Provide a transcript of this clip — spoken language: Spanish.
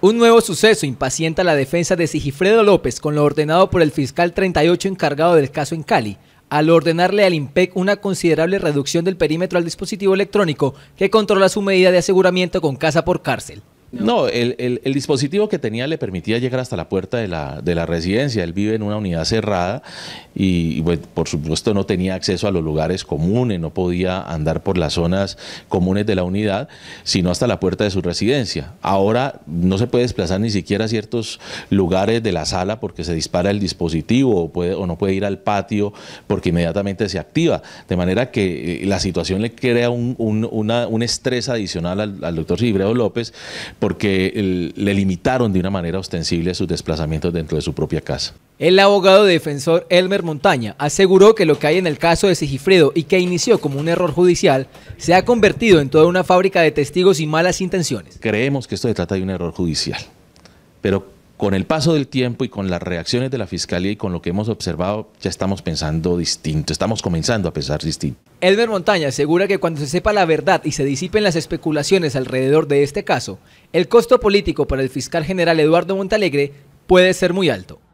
Un nuevo suceso impacienta la defensa de Sigifredo López con lo ordenado por el fiscal 38 encargado del caso en Cali, al ordenarle al IMPEC una considerable reducción del perímetro al dispositivo electrónico que controla su medida de aseguramiento con casa por cárcel. No, el, dispositivo que tenía le permitía llegar hasta la puerta de la, de la residencia. Él vive en una unidad cerrada y, por supuesto no tenía acceso a los lugares comunes, no podía andar por las zonas comunes de la unidad, sino hasta la puerta de su residencia. Ahora no se puede desplazar ni siquiera a ciertos lugares de la sala porque se dispara el dispositivo o, puede, o no puede ir al patio porque inmediatamente se activa. De manera que eh, la situación le crea un, estrés adicional al, doctor sibreo López porque le limitaron de una manera ostensible sus desplazamientos dentro de su propia casa. El abogado defensor Elmer Montaña aseguró que lo que hay en el caso de Sigifredo y que inició como un error judicial se ha convertido en toda una fábrica de testigos y malas intenciones. Creemos que esto se trata de un error judicial, pero con el paso del tiempo y con las reacciones de la Fiscalía y con lo que hemos observado, ya estamos pensando distinto, estamos comenzando a pensar distinto. Elmer Montaña asegura que cuando se sepa la verdad y se disipen las especulaciones alrededor de este caso, el costo político para el fiscal general Eduardo Montalegre puede ser muy alto.